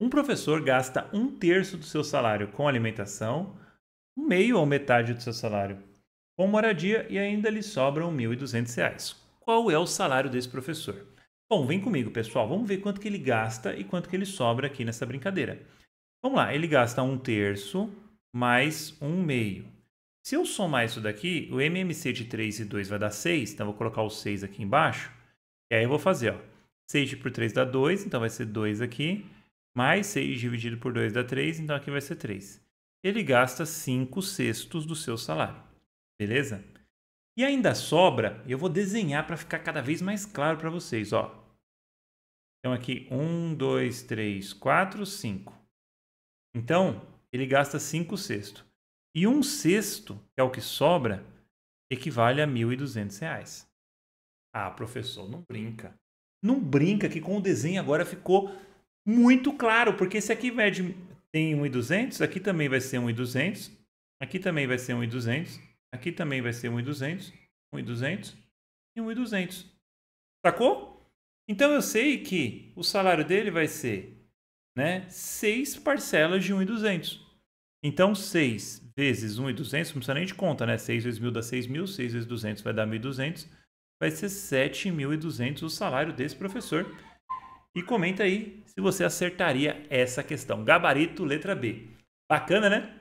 Um professor gasta um terço do seu salário com alimentação, meio ou metade do seu salário com moradia e ainda lhe sobram R$ 1.200. Qual é o salário desse professor? Bom, vem comigo, pessoal. Vamos ver quanto que ele gasta e quanto que ele sobra aqui nessa brincadeira. Vamos lá, ele gasta um terço mais um meio. Se eu somar isso daqui, o MMC de 3 e 2 vai dar 6, então vou colocar o 6 aqui embaixo. E aí eu vou fazer, ó, 6 por 3 dá 2, então vai ser 2 aqui mais 6 dividido por 2 dá 3, então aqui vai ser 3. Ele gasta 5 sextos do seu salário, beleza? E ainda sobra, eu vou desenhar para ficar cada vez mais claro para vocês, ó. Então aqui 1, 2, 3, 4, 5. Então, ele gasta 5 sextos. E um sexto, que é o que sobra, equivale a R$ 1.200. Ah, professor, não brinca. Não brinca que com o desenho agora ficou muito claro, porque esse aqui mede tem 1,200, aqui também vai ser 1,200, aqui também vai ser 1,200, aqui também vai ser 1,200, 1,200 e 1,200. Sacou? Então eu sei que o salário dele vai ser, né, 6 parcelas de 1,200. Então 6 vezes 1,200, não precisa nem de conta, né? 6 vezes 1.000 dá 6.000, 6 vezes 200 vai dar 1.200, vai ser 7.200 o salário desse professor e comenta aí se você acertaria essa questão. Gabarito, letra B. Bacana, né?